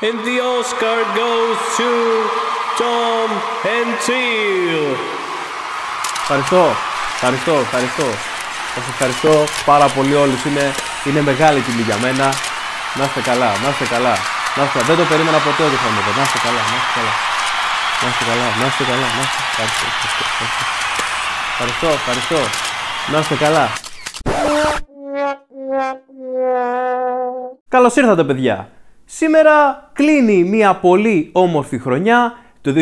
And the Oscar goes to Tom Teal. Ευχαριστώ, ευχαριστώ, ευχαριστώ. Σας ευχαριστώ πάρα πολύ όλους. Είναι, είναι μεγάλη τιμή για μένα. Να είστε καλά, να είστε καλά. Να είστε, δεν το περίμενα ποτέ ότι θα μου Να είστε καλά, να είστε καλά. Να είστε καλά, να είστε καλά, να είστε Ευχαριστώ, ευχαριστώ. Ευχαριστώ, ευχαριστώ. Να είστε καλά. Καλώς ήρθατε παιδιά. Σήμερα κλείνει μια πολύ όμορφη χρονιά, το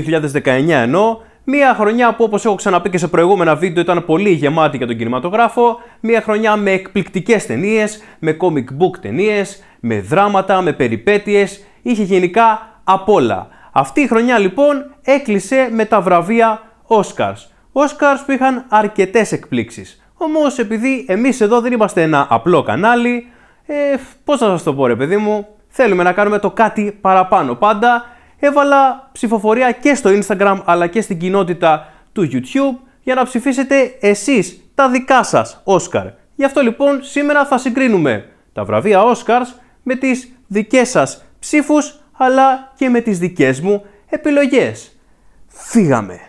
2019 εννοώ, μια χρονιά που όπως έχω ξαναπεί και σε προηγούμενα βίντεο ήταν πολύ γεμάτη για τον κινηματογράφο, μια χρονιά με εκπληκτικές ταινίες, με comic book ταινίες, με δράματα, με περιπέτειες, είχε γενικά απ' όλα. Αυτή η χρονιά λοιπόν έκλεισε με τα βραβεία Oscars. Oscars που είχαν αρκετές εκπλήξεις. Όμως επειδή εμείς εδώ δεν είμαστε ένα απλό κανάλι, ε, πώς να σας το πω ρε παιδί μου, Θέλουμε να κάνουμε το κάτι παραπάνω. Πάντα έβαλα ψηφοφορία και στο Instagram αλλά και στην κοινότητα του YouTube για να ψηφίσετε εσείς τα δικά σας Όσκαρ. Γι' αυτό λοιπόν σήμερα θα συγκρίνουμε τα βραβεία Όσκαρ με τις δικές σας ψήφους αλλά και με τις δικές μου επιλογές. Φύγαμε!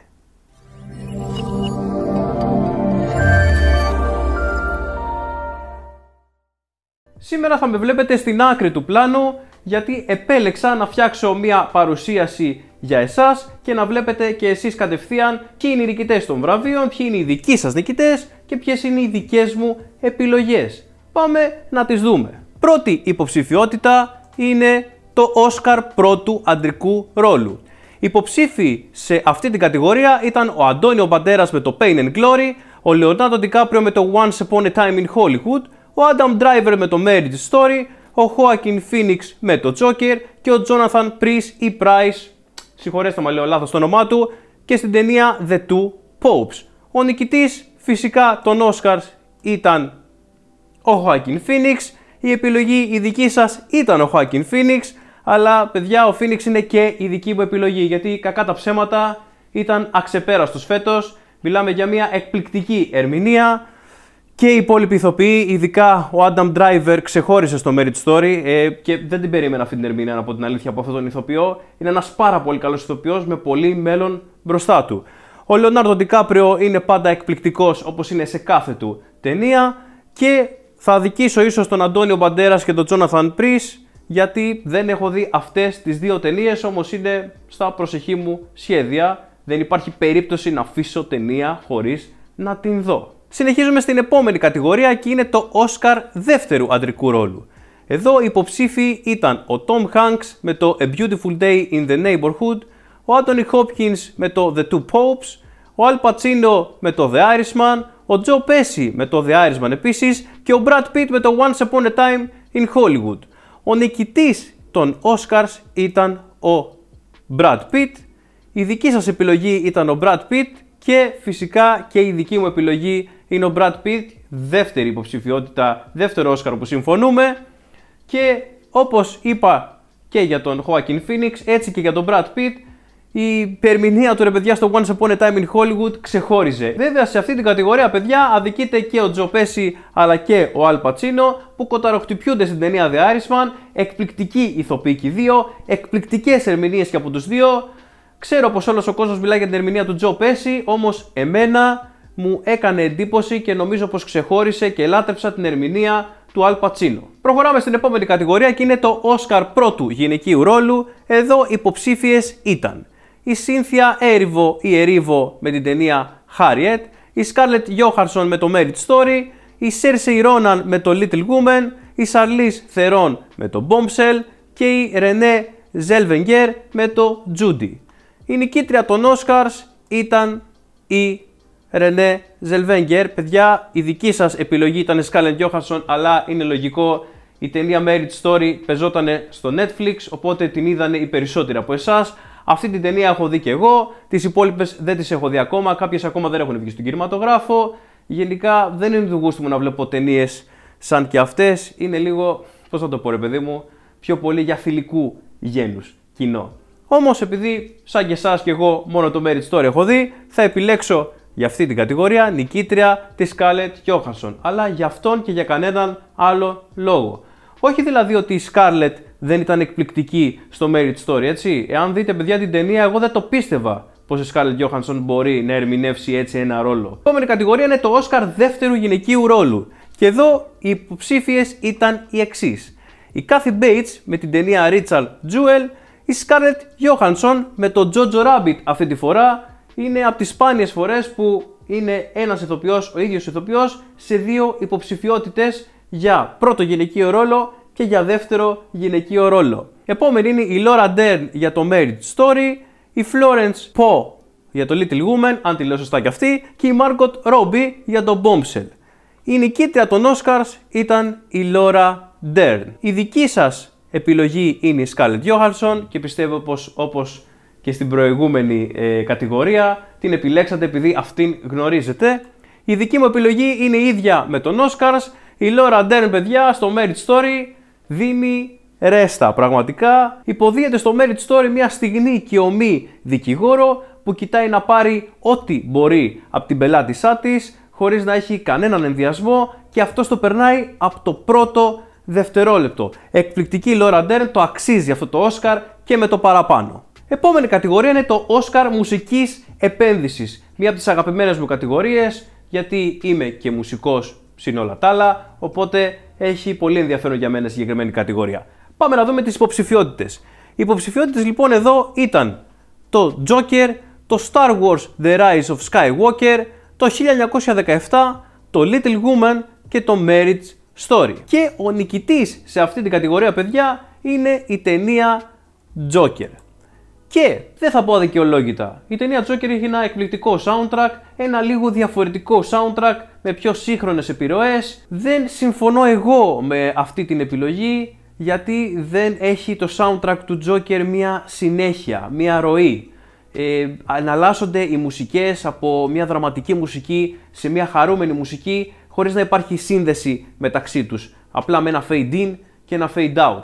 Σήμερα θα με βλέπετε στην άκρη του πλάνου γιατί επέλεξα να φτιάξω μια παρουσίαση για εσάς και να βλέπετε και εσείς κατευθείαν ποιοι είναι οι νικητές των βραβείων, ποιοι είναι οι δικοί σας νικητές και ποιες είναι οι δικές μου επιλογές. Πάμε να τις δούμε. Πρώτη υποψηφιότητα είναι το Όσκαρ πρώτου αντρικού ρόλου. Υποψήφοι σε αυτή την κατηγορία ήταν ο Αντώνιο Μπαντέρας με το Pain and Glory, ο Λεωνάτο Ντικάπριο με το Once Upon a Time in Hollywood, ο Adam Driver με το Marriage Story, ο Χόακιν Φίνιξ με το Τζόκερ και ο Τζόναθαν Πρι ή Πράις, συγχωρέστε το λέω λάθος το όνομά του, και στην ταινία The Two Popes. Ο νικητής φυσικά των Οσκάρ ήταν ο Χόακιν Φίνιξ, η επιλογή η δική σας ήταν ο Χόακιν Φίνιξ, αλλά παιδιά ο Φίνιξ είναι και η δική μου επιλογή, γιατί κακά τα ψέματα ήταν αξεπέραστος φέτος, μιλάμε για μια εκπληκτική ερμηνεία, και οι υπόλοιποι ηθοποιοί, ειδικά ο Adam Driver, ξεχώρισε στο Merit Story ε, και δεν την περίμενα αυτή την ερμηνεία από την αλήθεια από αυτόν τον ηθοποιό. Είναι ένας πάρα πολύ καλός ηθοποιός με πολύ μέλλον μπροστά του. Ο Λεωνάρντο Ντικάπριο είναι πάντα εκπληκτικός όπως είναι σε κάθε του ταινία και θα δικήσω ίσως τον Αντώνιο Μπαντέρας και τον Τζόναθαν Πρι γιατί δεν έχω δει αυτές τις δύο ταινίες, όμως είναι στα προσεχή μου σχέδια. Δεν υπάρχει περίπτωση να αφήσω ταινία χωρίς να την δω. Συνεχίζουμε στην επόμενη κατηγορία και είναι το Όσκαρ δεύτερου αντρικού ρόλου. Εδώ οι υποψήφοι ήταν ο Tom Hanks με το A Beautiful Day in the Neighborhood, ο Anthony Hopkins με το The Two Popes, ο Al Pacino με το The Irishman, ο Τζο Πέσι με το The Irishman επίσης και ο Brad Pitt με το Once Upon a Time in Hollywood. Ο νικητής των Oscars ήταν ο Brad Pitt, η δική σας επιλογή ήταν ο Brad Pitt και φυσικά και η δική μου επιλογή είναι ο Brad Pitt, δεύτερη υποψηφιότητα, δεύτερο Όσκαρ που συμφωνούμε. Και όπως είπα και για τον Joaquin Phoenix, έτσι και για τον Brad Pitt, η περμηνία του ρε παιδιά στο Once Upon a Time in Hollywood ξεχώριζε. Βέβαια σε αυτή την κατηγορία παιδιά αδικείται και ο Τζο αλλά και ο Αλ Πατσίνο που κοταροχτυπιούνται στην ταινία The Irishman, εκπληκτική ηθοποίηκοι 2, δύο, εκπληκτικές ερμηνείες και από τους δύο. Ξέρω πως όλος ο κόσμος μιλάει για την ερμηνεία του Τζο Πέση, όμως εμένα μου έκανε εντύπωση και νομίζω πως ξεχώρισε και λάτρεψα την ερμηνεία του Αλ Πατσίνο. Προχωράμε στην επόμενη κατηγορία και είναι το Όσκαρ πρώτου γυναικείου ρόλου. Εδώ υποψήφιες ήταν η Σύνθια Έριβο ή Ερίβο με την ταινία Harriet, η Σκάρλετ Γιώχαρσον με το Merit Story, η Σέρσεϊ Ρόναν με το Little Woman, η Σαρλίς Θερόν με το Bombshell και η Ρενέ Ζέλβενγκερ με το Judy. Η νικήτρια των Oscars ήταν η Ρενέ Ζελβέγγερ, Παιδιά, η δική σας επιλογή ήταν Σκάλεν Γιώχανσον, αλλά είναι λογικό. Η ταινία Merit Story πεζότανε στο Netflix, οπότε την είδανε οι περισσότεροι από εσάς. Αυτή την ταινία έχω δει και εγώ. Τις υπόλοιπες δεν τις έχω δει ακόμα. Κάποιες ακόμα δεν έχουν βγει στον κινηματογράφο. Γενικά δεν είναι του γούστου μου να βλέπω ταινίες σαν και αυτές. Είναι λίγο, πώς θα το πω ρε παιδί μου, πιο πολύ για φιλικού γένους κοινό. Όμως επειδή σαν και εσάς και εγώ μόνο το Merit Story έχω δει, θα επιλέξω για αυτή την κατηγορία νικήτρια της Scarlett Johansson, αλλά για αυτόν και για κανέναν άλλο λόγο. Όχι δηλαδή ότι η Scarlett δεν ήταν εκπληκτική στο merit Story, έτσι. Εάν δείτε, παιδιά, την ταινία, εγώ δεν το πίστευα πως η Scarlett Johansson μπορεί να ερμηνεύσει έτσι ένα ρόλο. Η επόμενη κατηγορία είναι το Oscar δεύτερου γυναικείου ρόλου. Και εδώ οι υποψήφιες ήταν οι εξής. Η Kathy Bates με την ταινία Richard Jewel, η Scarlett Johansson με τον Jojo Rabbit αυτή τη φορά, είναι από τις σπάνιες φορές που είναι ένας ηθοποιός, ο ίδιος ηθοποιός, σε δύο υποψηφιότητες για πρώτο γυναικείο ρόλο και για δεύτερο γυναικείο ρόλο. Επόμενη είναι η Laura Dern για το Marriage Story, η Florence Po για το Little Woman, αν τη λέω σωστά κι αυτή, και η Margot Robbie για το Bombshell. Η νικήτρια των Oscars ήταν η Laura Dern. Η δική σας επιλογή είναι η Scarlett Johansson και πιστεύω πως όπως και στην προηγούμενη ε, κατηγορία. Την επιλέξατε επειδή αυτήν γνωρίζετε. Η δική μου επιλογή είναι η ίδια με τον Όσκαρς. Η Laura Dern, παιδιά, στο Merit Story δίνει ρέστα. Πραγματικά υποδίεται στο Merit Story μια στιγμή και ομή δικηγόρο που κοιτάει να πάρει ό,τι μπορεί από την πελάτησά της, χωρίς να έχει κανέναν ενδιασμό και αυτό το περνάει από το πρώτο δευτερόλεπτο. Εκπληκτική Laura Dern το αξίζει αυτό το Όσκαρ και με το παραπάνω. Επόμενη κατηγορία είναι το Oscar Μουσικής Επένδυσης. Μία από τις αγαπημένες μου κατηγορίες, γιατί είμαι και μουσικός συν όλα τα άλλα, οπότε έχει πολύ ενδιαφέρον για μένα συγκεκριμένη κατηγορία. Πάμε να δούμε τις υποψηφιότητες. Οι υποψηφιότητες λοιπόν εδώ ήταν το Joker, το Star Wars The Rise of Skywalker, το 1917, το Little Woman και το Marriage Story. Και ο νικητής σε αυτή την κατηγορία παιδιά είναι η ταινία Joker. Και δεν θα πω αδικαιολόγητα. Η ταινία Τζόκερ έχει ένα εκπληκτικό soundtrack, ένα λίγο διαφορετικό soundtrack με πιο σύγχρονες επιρροές. Δεν συμφωνώ εγώ με αυτή την επιλογή γιατί δεν έχει το soundtrack του Τζόκερ μια συνέχεια, μια ροή. Ε, αναλλάσσονται οι μουσικές από μια δραματική μουσική σε μια χαρούμενη μουσική χωρίς να υπάρχει σύνδεση μεταξύ τους. Απλά με ένα fade in και ένα fade out.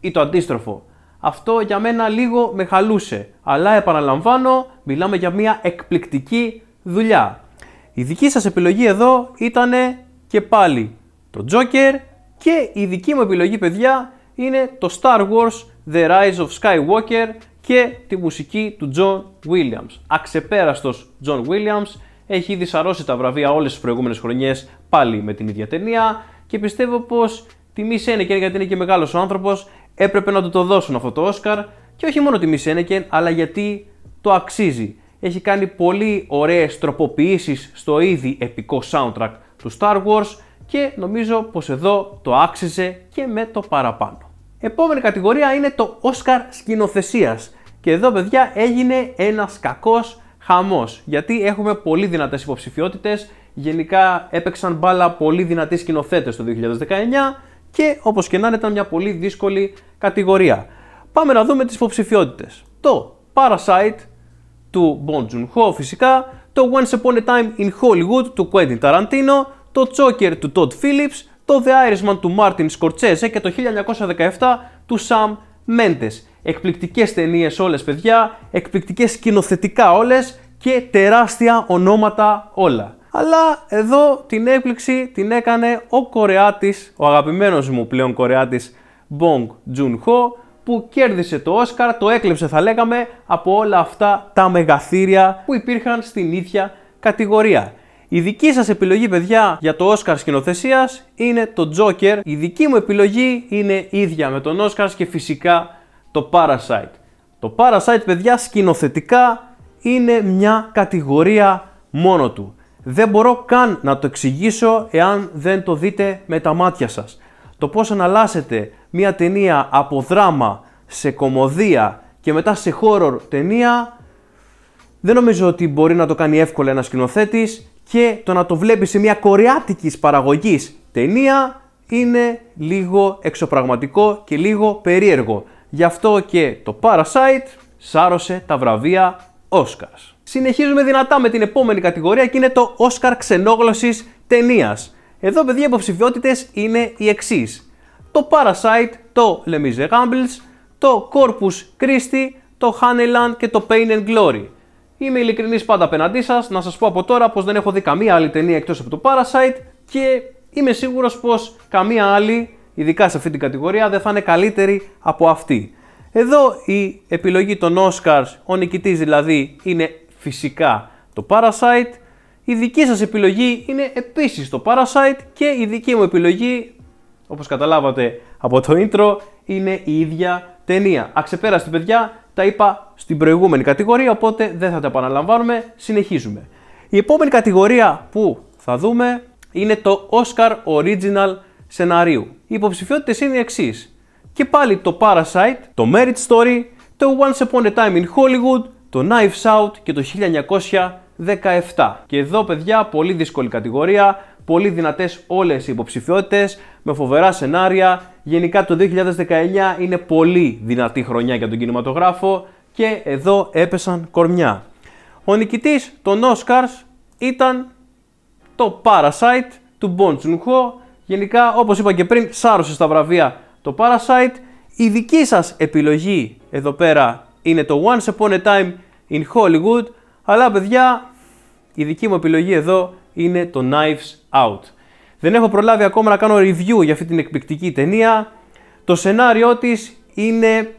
Ή το αντίστροφο αυτό για μένα λίγο με χαλούσε. Αλλά επαναλαμβάνω, μιλάμε για μια εκπληκτική δουλειά. Η δική σας επιλογή εδώ ήταν και πάλι το Joker και η δική μου επιλογή παιδιά είναι το Star Wars The Rise of Skywalker και τη μουσική του John Williams. Αξεπέραστος John Williams έχει ήδη τα βραβεία όλες τις προηγούμενες χρονιές πάλι με την ίδια ταινία και πιστεύω πως τιμή σένε και γιατί είναι και μεγάλος ο άνθρωπος έπρεπε να του το δώσουν αυτό το Όσκαρ και όχι μόνο τη σένεκεν, αλλά γιατί το αξίζει. Έχει κάνει πολύ ωραίες τροποποιήσεις στο ήδη επικό soundtrack του Star Wars και νομίζω πως εδώ το άξιζε και με το παραπάνω. Επόμενη κατηγορία είναι το Όσκαρ σκηνοθεσίας και εδώ παιδιά έγινε ένας κακός χαμός γιατί έχουμε πολύ δυνατές υποψηφιότητες, γενικά έπαιξαν μπάλα πολύ δυνατοί σκηνοθέτες το 2019 και όπως και να είναι, ήταν μια πολύ δύσκολη κατηγορία. Πάμε να δούμε τις υποψηφιότητες. Το Parasite του Bon Joon Ho φυσικά, το Once Upon a Time in Hollywood του Quentin Tarantino, το Joker του Todd Phillips, το The Irishman του Martin Scorsese και το 1917 του Sam Mendes. Εκπληκτικές ταινίες όλες παιδιά, εκπληκτικές σκηνοθετικά όλες και τεράστια ονόματα όλα. Αλλά εδώ την έκπληξη την έκανε ο Κορεάτης, ο αγαπημένος μου πλέον Κορεάτης Bong Joon-ho, που κέρδισε το Όσκαρ, το έκλεψε θα λέγαμε, από όλα αυτά τα μεγαθύρια που υπήρχαν στην ίδια κατηγορία. Η δική σας επιλογή, παιδιά, για το Όσκαρ σκηνοθεσίας είναι το Joker. Η δική μου επιλογή είναι ίδια με τον Όσκαρ και φυσικά το Parasite. Το Parasite, παιδιά, σκηνοθετικά είναι μια κατηγορία μόνο του. Δεν μπορώ καν να το εξηγήσω εάν δεν το δείτε με τα μάτια σας. Το πώς αναλάσετε μία ταινία από δράμα σε κομμωδία και μετά σε horror ταινία δεν νομίζω ότι μπορεί να το κάνει εύκολα ένας σκηνοθέτης και το να το βλέπει σε μια κορεάτικης παραγωγής ταινία είναι λίγο εξωπραγματικό και λίγο περίεργο. Γι' αυτό και το Parasite σάρωσε τα βραβεία Oscars. Συνεχίζουμε δυνατά με την επόμενη κατηγορία και είναι το Όσκαρ ξενόγλωση ταινίας. Εδώ, παιδιά, οι υποψηφιότητες είναι οι εξής. Το Parasite, το Les Miserables, το Corpus Christi, το Honeyland και το Pain and Glory. Είμαι ειλικρινής πάντα απέναντί σας. Να σας πω από τώρα πως δεν έχω δει καμία άλλη ταινία εκτός από το Parasite και είμαι σίγουρος πως καμία άλλη, ειδικά σε αυτή την κατηγορία, δεν θα είναι καλύτερη από αυτή. Εδώ η επιλογή των Oscars, ο νικητής δηλαδή, είναι φυσικά το Parasite. Η δική σας επιλογή είναι επίσης το Parasite και η δική μου επιλογή, όπως καταλάβατε από το intro, είναι η ίδια ταινία. Αξεπέραστη παιδιά, τα είπα στην προηγούμενη κατηγορία, οπότε δεν θα τα επαναλαμβάνουμε, συνεχίζουμε. Η επόμενη κατηγορία που θα δούμε είναι το Oscar Original Σεναρίου. Οι υποψηφιότητες είναι οι εξής Και πάλι το Parasite, το Merit Story, το Once Upon a Time in Hollywood, το Knives Out και το 1917. Και εδώ παιδιά, πολύ δύσκολη κατηγορία, πολύ δυνατές όλες οι υποψηφιότητες, με φοβερά σενάρια. Γενικά το 2019 είναι πολύ δυνατή χρονιά για τον κινηματογράφο και εδώ έπεσαν κορμιά. Ο νικητής των Oscars ήταν το Parasite του Bon Joon-ho. Γενικά, όπως είπα και πριν, σάρωσε στα βραβεία το Parasite. Η δική σας επιλογή εδώ πέρα είναι το Once Upon a Time in Hollywood, αλλά παιδιά η δική μου επιλογή εδώ είναι το Knives Out. Δεν έχω προλάβει ακόμα να κάνω review για αυτή την εκπληκτική ταινία. Το σενάριό της είναι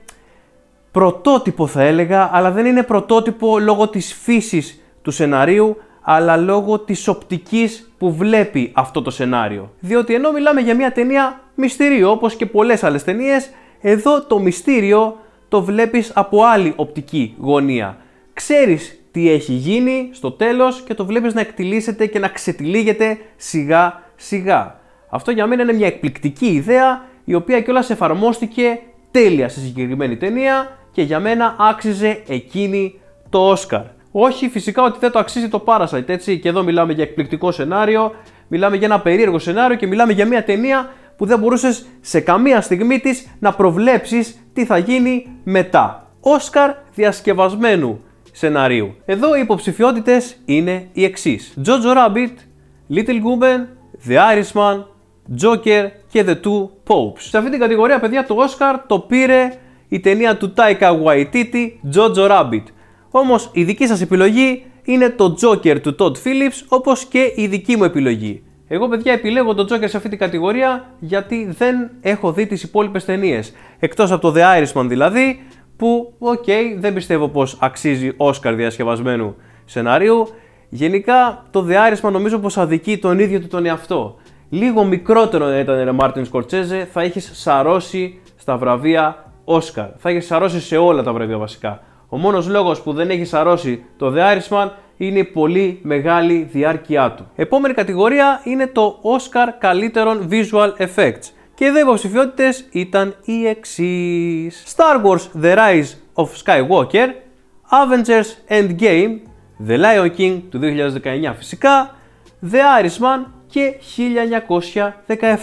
πρωτότυπο θα έλεγα, αλλά δεν είναι πρωτότυπο λόγω της φύσης του σενάριου, αλλά λόγω της οπτικής που βλέπει αυτό το σενάριο. Διότι ενώ μιλάμε για μια ταινία μυστηρίου, όπως και πολλές άλλες ταινίες, εδώ το μυστήριο το βλέπεις από άλλη οπτική γωνία. Ξέρεις τι έχει γίνει στο τέλος και το βλέπεις να εκτιλήσεται και να ξετυλίγεται σιγά σιγά. Αυτό για μένα είναι μια εκπληκτική ιδέα η οποία κιόλας εφαρμόστηκε τέλεια στη συγκεκριμένη ταινία και για μένα άξιζε εκείνη το Όσκαρ. Όχι φυσικά ότι δεν το αξίζει το Parasite έτσι και εδώ μιλάμε για εκπληκτικό σενάριο, μιλάμε για ένα περίεργο σενάριο και μιλάμε για μια ταινία που δεν μπορούσες σε καμία στιγμή της να προβλέψεις τι θα γίνει μετά. Όσκαρ διασκευασμένου σεναρίου. Εδώ οι υποψηφιότητες είναι οι εξής: Jojo Rabbit, Little Women, The Irishman, Joker και The Two Popes. Σε αυτή την κατηγορία, παιδιά, το Όσκαρ το πήρε η ταινία του Taika Waititi, Jojo Rabbit. Όμως η δική σας επιλογή είναι το Joker του Todd Phillips, όπως και η δική μου επιλογή. Εγώ, παιδιά, επιλέγω τον Τζόκερ σε αυτή την κατηγορία γιατί δεν έχω δει τις υπόλοιπες ταινίες. Εκτός από το The Irishman δηλαδή, που, οκ, okay, δεν πιστεύω πως αξίζει Όσκαρ διασκευασμένου σενάριου. Γενικά, το The Irishman νομίζω πως αδικεί τον ίδιο του τον εαυτό. Λίγο μικρότερο να ήταν ο Μάρτιν Σκορτσέζε, θα είχες σαρώσει στα βραβεία Όσκαρ. Θα είχες σαρώσει σε όλα τα βραβεία βασικά. Ο μόνος λόγος που δεν έχει σαρώσει το The Irishman είναι πολύ μεγάλη διάρκεια του. Επόμενη κατηγορία είναι το Oscar καλύτερων Visual Effects και εδώ οι υποψηφιότητες ήταν οι εξής. Star Wars The Rise of Skywalker, Avengers Endgame, The Lion King του 2019 φυσικά, The Irishman και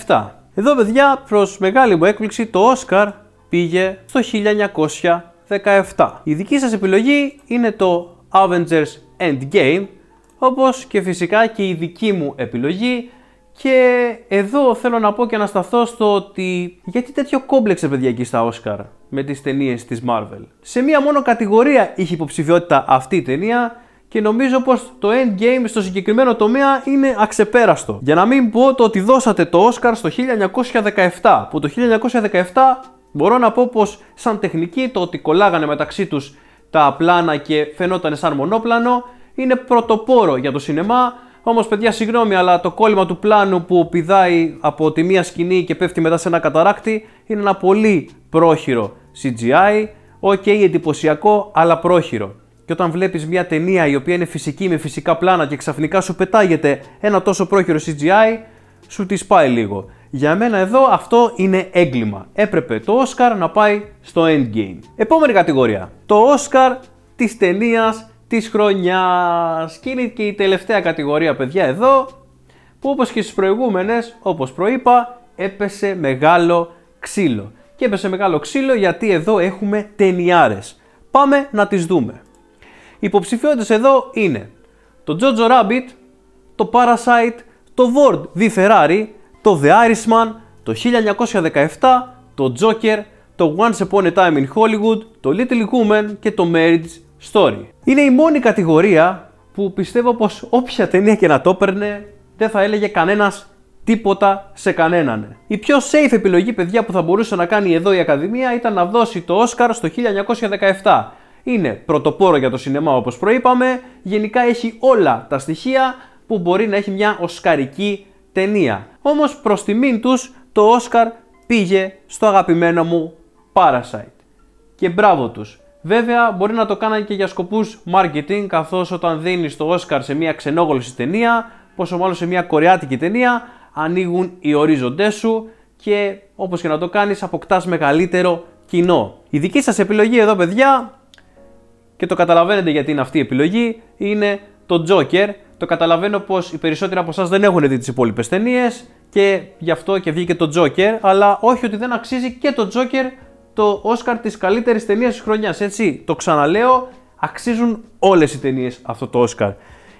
1917. Εδώ παιδιά προς μεγάλη μου έκπληξη το Oscar πήγε στο 1917. Η δική σας επιλογή είναι το Avengers Endgame, όπως και φυσικά και η δική μου επιλογή και εδώ θέλω να πω και να σταθώ στο ότι γιατί τέτοιο κόμπλεξε παιδιά εκεί στα Όσκαρ με τις ταινίες της Marvel. Σε μία μόνο κατηγορία είχε υποψηφιότητα αυτή η ταινία και νομίζω πως το Endgame στο συγκεκριμένο τομέα είναι αξεπέραστο. Για να μην πω το ότι δώσατε το Όσκαρ στο 1917, που το 1917 μπορώ να πω πως σαν τεχνική το ότι κολλάγανε μεταξύ τους τα πλάνα και φαινόταν σαν μονόπλανο. Είναι πρωτοπόρο για το σινεμά. Όμως, παιδιά, συγγνώμη, αλλά το κόλλημα του πλάνου που πηδάει από τη μία σκηνή και πέφτει μετά σε ένα καταράκτη είναι ένα πολύ πρόχειρο CGI. Οκ, okay, εντυπωσιακό, αλλά πρόχειρο. Και όταν βλέπεις μια ταινία η οποία είναι φυσική με φυσικά πλάνα και ξαφνικά σου πετάγεται ένα τόσο πρόχειρο CGI, σου τη σπάει λίγο. Για μένα εδώ αυτό είναι έγκλημα. Έπρεπε το Όσκαρ να πάει στο Endgame. Επόμενη κατηγορία. Το Όσκαρ της ταινίας της χρονιάς. Και είναι και η τελευταία κατηγορία παιδιά εδώ που όπως και στις προηγούμενες, όπως προείπα, έπεσε μεγάλο ξύλο. Και έπεσε μεγάλο ξύλο γιατί εδώ έχουμε ταινιάρες. Πάμε να τις δούμε. Οι εδώ είναι το Jojo Rabbit, το Parasite, το Word The Ferrari, το The Irishman, το 1917, το Joker, το Once Upon a Time in Hollywood, το Little Women και το Marriage Story. Είναι η μόνη κατηγορία που πιστεύω πως όποια ταινία και να το έπαιρνε δεν θα έλεγε κανένας τίποτα σε κανέναν. Η πιο safe επιλογή παιδιά που θα μπορούσε να κάνει εδώ η Ακαδημία ήταν να δώσει το Όσκαρ στο 1917. Είναι πρωτοπόρο για το σινεμά όπως προείπαμε, γενικά έχει όλα τα στοιχεία που μπορεί να έχει μια οσκαρική ταινία. Όμως προς τιμήν τους το Όσκαρ πήγε στο αγαπημένο μου Parasite. Και μπράβο τους. Βέβαια, μπορεί να το κάνανε και για σκοπούς marketing, καθώς όταν δίνεις το Όσκαρ σε μια ξενόγοληση ταινία, πόσο μάλλον σε μια κορεάτικη ταινία, ανοίγουν οι ορίζοντές σου και όπως και να το κάνεις, αποκτάς μεγαλύτερο κοινό. Η δική σας επιλογή εδώ, παιδιά, και το καταλαβαίνετε γιατί είναι αυτή η επιλογή, είναι το Joker. Το καταλαβαίνω πως οι περισσότεροι από εσάς δεν έχουν δει τις υπόλοιπες ταινίες και γι' αυτό και βγήκε το Joker. Αλλά όχι ότι δεν αξίζει και το Joker το Όσκαρ της καλύτερης ταινίας της χρονιάς. Έτσι, το ξαναλέω, αξίζουν όλες οι ταινίες αυτό το Όσκαρ.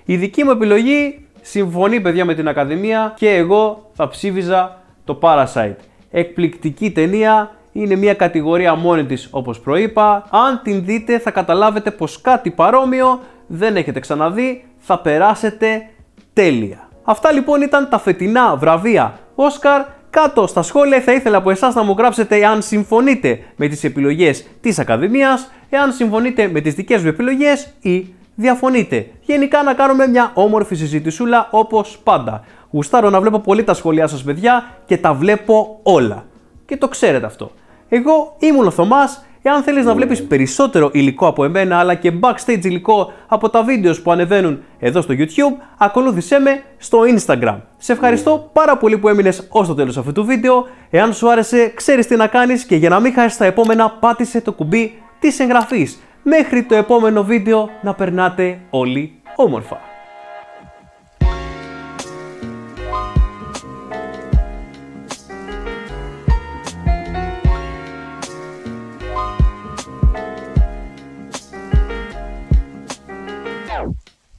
Η δική μου επιλογή συμφωνεί, παιδιά, με την Ακαδημία και εγώ θα ψήφιζα το Parasite. Εκπληκτική ταινία, είναι μια κατηγορία μόνη της όπως προείπα. Αν την δείτε θα καταλάβετε πως κάτι παρόμοιο δεν έχετε ξαναδεί, θα περάσετε τέλεια. Αυτά λοιπόν ήταν τα φετινά βραβεία Όσκαρ. Κάτω στα σχόλια θα ήθελα από εσάς να μου γράψετε εάν συμφωνείτε με τις επιλογές της Ακαδημίας, εάν συμφωνείτε με τις δικές μου επιλογές ή διαφωνείτε. Γενικά να κάνουμε μια όμορφη συζητησούλα όπως πάντα. Γουστάρω να βλέπω πολύ τα σχόλιά σας παιδιά και τα βλέπω όλα. Και το ξέρετε αυτό. Εγώ ήμουν ο Θωμάς, και αν θέλεις να βλέπεις περισσότερο υλικό από εμένα, αλλά και backstage υλικό από τα βίντεος που ανεβαίνουν εδώ στο YouTube, ακολούθησέ με στο Instagram. Σε ευχαριστώ ναι. πάρα πολύ που έμεινες ως το τέλος αυτού του βίντεο. Εάν σου άρεσε, ξέρεις τι να κάνεις και για να μην χάσεις τα επόμενα, πάτησε το κουμπί της εγγραφής. Μέχρι το επόμενο βίντεο να περνάτε όλοι όμορφα.